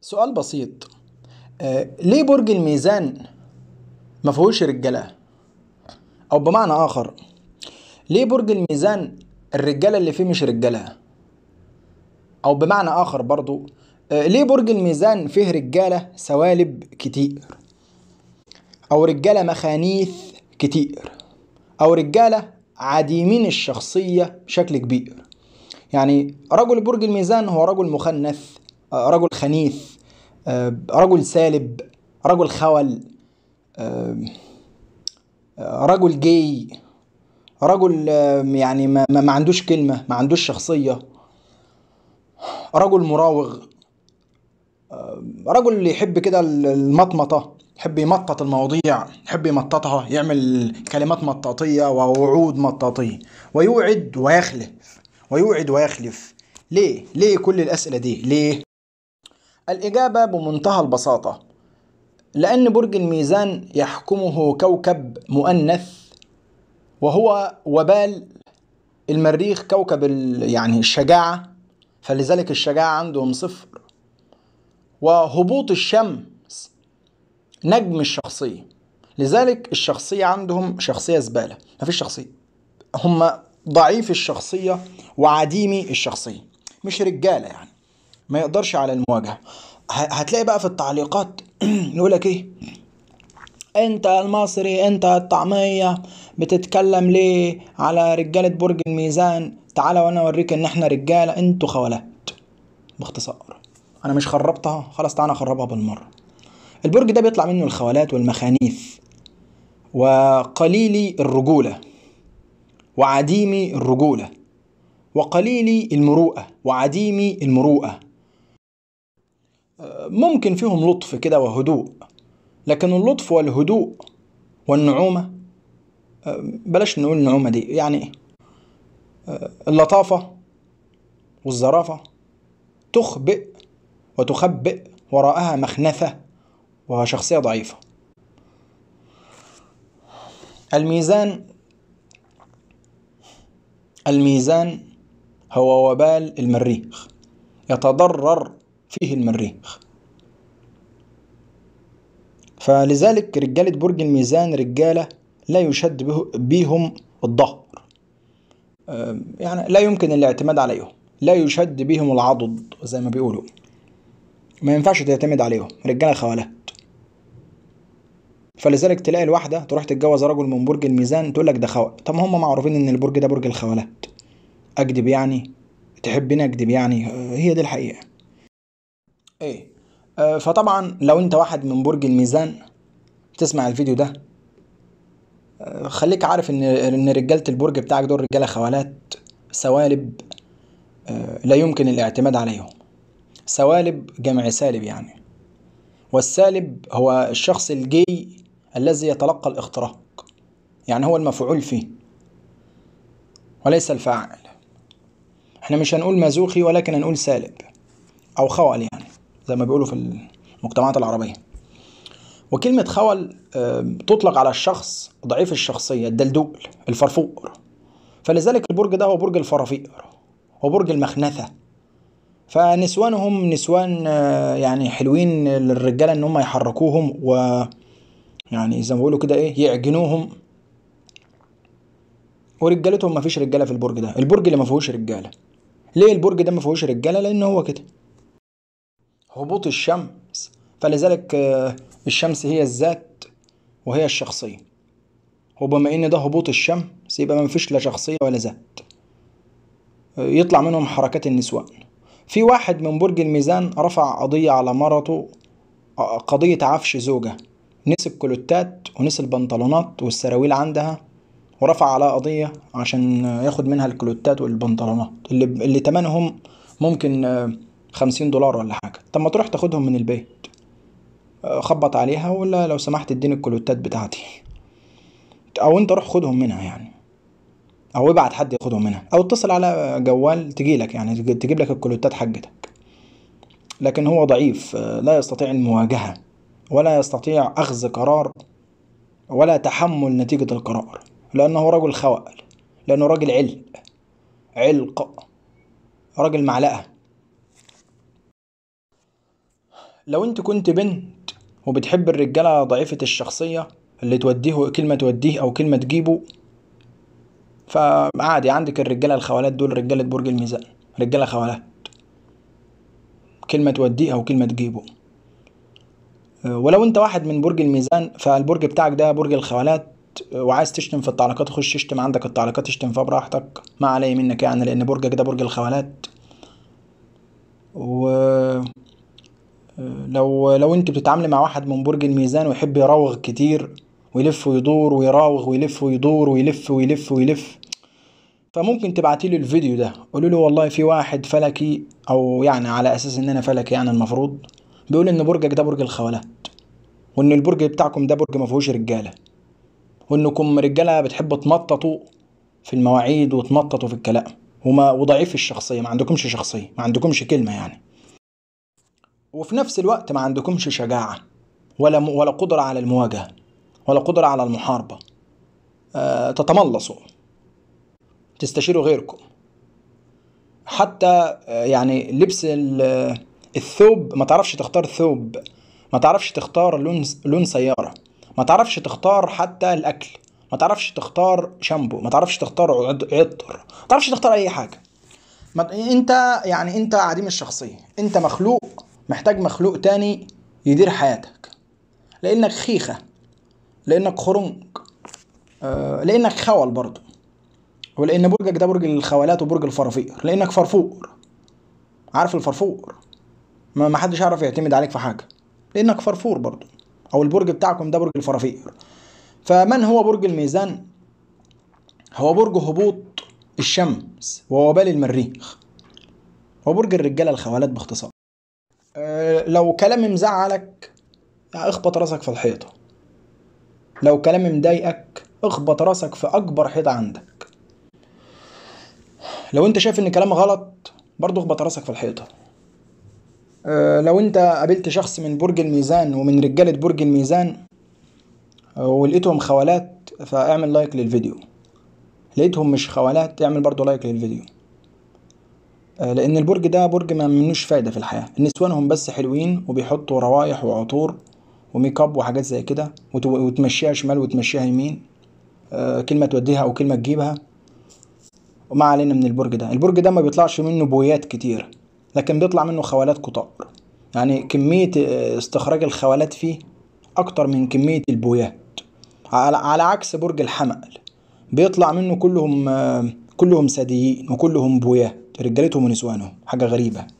سؤال بسيط آه ليه برج الميزان ما فيهوش رجاله او بمعنى اخر ليه برج الميزان الرجاله اللي فيه مش رجاله او بمعنى اخر برضو آه ليه برج الميزان فيه رجاله سوالب كتير او رجاله مخانيث كتير او رجاله عديمين الشخصيه بشكل كبير يعني رجل برج الميزان هو رجل مخنث آه، رجل خنيث آه، رجل سالب رجل خول آه، رجل جي رجل يعني ما, ما عندوش كلمة ما عندوش شخصية رجل مراوغ رجل يحب كده المطمطة يحب يمطط المواضيع يحب يمططها يعمل كلمات مطاطية ووعود مطاطية ويوعد ويخلف ويوعد ويخلف ليه ليه كل الأسئلة دي ليه الإجابة بمنتهى البساطة لأن برج الميزان يحكمه كوكب مؤنث وهو وبال المريخ كوكب يعني الشجاعة فلذلك الشجاعة عندهم صفر وهبوط الشمس نجم الشخصية لذلك الشخصية عندهم شخصية زبالة مفيش شخصية هم ضعيف الشخصية وعديمي الشخصية مش رجالة يعني ما يقدرش على المواجهه هتلاقي بقى في التعليقات يقول لك ايه انت المصري انت الطعميه بتتكلم ليه على رجاله برج الميزان تعالى وانا اوريك ان احنا رجاله انتوا خولات باختصار انا مش خربتها خلاص تعالى اخربها بالمره البرج ده بيطلع منه الخوالات والمخانيف وقليلي الرجوله وعديمي الرجوله وقليلي المروءه وعديمي المروءه ممكن فيهم لطف كده وهدوء لكن اللطف والهدوء والنعومة بلاش نقول النعومة دي يعني اللطافة والزرافة تخبئ وتخبئ وراءها مخنفة وهو شخصية ضعيفة الميزان الميزان هو وبال المريخ يتضرر فيه المريخ فلذلك رجالة برج الميزان رجالة لا يشد بهم الظهر يعني لا يمكن الاعتماد عليهم لا يشد بهم العضد زي ما بيقولوا ما ينفعش تعتمد عليهم رجاله خوالات فلذلك تلاقي الواحده تروح تتجوز رجل من برج الميزان تقول لك ده خوال طب هم معروفين ان البرج ده برج الخوالات اكدب يعني تحبني اكدب يعني هي دي الحقيقه ايه آه فطبعا لو انت واحد من برج الميزان تسمع الفيديو ده آه، خليك عارف ان ان رجاله البرج بتاعك دول رجاله خوالات سوالب آه، لا يمكن الاعتماد عليهم سوالب جمع سالب يعني والسالب هو الشخص الجي الذي يتلقى الاختراق يعني هو المفعول فيه وليس الفاعل احنا مش هنقول مازوخي ولكن هنقول سالب او خوال يعني زي ما بيقولوا في المجتمعات العربية وكلمة خول تطلق على الشخص ضعيف الشخصية الدلدول الفرفور فلذلك البرج ده هو برج الفرافير وبرج المخنثة فنسوانهم نسوان آه، يعني حلوين للرجاله ان هم يحركوهم و يعني زي ما بيقولوا كده ايه يعجنوهم ورجالتهم مفيش رجاله في البرج ده البرج اللي مفيهوش رجاله ليه البرج ده مفيهوش رجاله لان هو كده هبوط الشمس فلذلك آه، الشمس هي الذات وهي الشخصية وبما ان ده هبوط الشمس يبقى مفيش لا شخصية ولا ذات آه، يطلع منهم حركات النسوان في واحد من برج الميزان رفع قضية على مرته آه، قضية عفش زوجة نسي الكلوتات ونسي البنطلونات والسراويل عندها ورفع عليها قضية عشان ياخد منها الكلوتات والبنطلونات اللي, اللي تمنهم ممكن خمسين دولار ولا حاجة طب ما تروح تاخدهم من البيت آه، خبط عليها ولا لو سمحت اديني الكلوتات بتاعتي او انت روح خدهم منها يعني او ابعت حد ياخدهم منها او اتصل على جوال تجيلك يعني تجيب لك الكلوتات حقتك لكن هو ضعيف آه، لا يستطيع المواجهة ولا يستطيع اخذ قرار ولا تحمل نتيجة القرار لانه رجل خوال لانه راجل علق علق راجل معلقة لو انت كنت بنت وبتحب الرجالة ضعيفة الشخصية اللي توديه كلمة توديه أو كلمة تجيبه فعادي عندك الرجالة الخوالات دول رجالة برج الميزان رجالة خوالات كلمة توديه أو كلمة تجيبه ولو انت واحد من برج الميزان فالبرج بتاعك ده برج الخوالات وعايز تشتم في التعليقات خش اشتم عندك التعليقات اشتم فيها براحتك ما علي منك يعني لان برجك ده برج الخوالات و لو لو انت بتتعاملي مع واحد من برج الميزان ويحب يراوغ كتير ويلف ويدور ويراوغ ويلف ويدور ويلف ويلف ويلف فممكن تبعتيله الفيديو ده له والله في واحد فلكي او يعني على اساس ان انا فلكي يعني المفروض بيقول ان برجك ده برج الخوالات وان البرج بتاعكم ده برج مفيهوش رجاله وانكم رجاله بتحبوا تمططوا في المواعيد وتمططوا في الكلام وما وضعيف الشخصيه ما عندكمش شخصيه ما عندكمش كلمه يعني وفي نفس الوقت ما عندكمش شجاعة ولا ولا قدرة على المواجهة ولا قدرة على المحاربة أه تتملصوا تستشيروا غيركم حتى آه، يعني لبس الثوب ما تعرفش تختار ثوب ما تعرفش تختار لون لون سيارة ما تعرفش تختار حتى الأكل ما تعرفش تختار شامبو ما تعرفش تختار عطر ما تعرفش تختار أي حاجة ما انت يعني انت عديم الشخصية انت مخلوق محتاج مخلوق تاني يدير حياتك لانك خيخة لانك خرنج آه، لانك خول برضه ولان برجك ده برج الخوالات وبرج الفرافير لانك فرفور عارف الفرفور ما حدش يعرف يعتمد عليك في حاجه لانك فرفور برضه او البرج بتاعكم ده برج الفرافير فمن هو برج الميزان هو برج هبوط الشمس ووبال المريخ وبرج الرجاله الخوالات باختصار آه، لو كلامي مزعلك اخبط راسك في الحيطة لو كلامي مضايقك اخبط راسك في اكبر حيطة عندك لو انت شايف ان كلامي غلط برضه اخبط راسك في الحيطة آه، لو انت قابلت شخص من برج الميزان ومن رجالة برج الميزان آه، ولقيتهم خوالات فاعمل لايك للفيديو لقيتهم مش خوالات اعمل برضه لايك للفيديو آه، لان البرج ده برج ما منوش فايده في الحياه النسوانهم بس حلوين وبيحطوا روايح وعطور وميك اب وحاجات زي كده وتمشيها شمال وتمشيها يمين آه، كلمه توديها او كلمه تجيبها وما علينا من البرج ده البرج ده ما بيطلعش منه بويات كتير لكن بيطلع منه خوالات كتار يعني كميه آه، استخراج الخوالات فيه اكتر من كميه البويات على عكس برج الحمل بيطلع منه كلهم كلهم ساديين وكلهم بويات رجالتهم ونسوانهم حاجة غريبة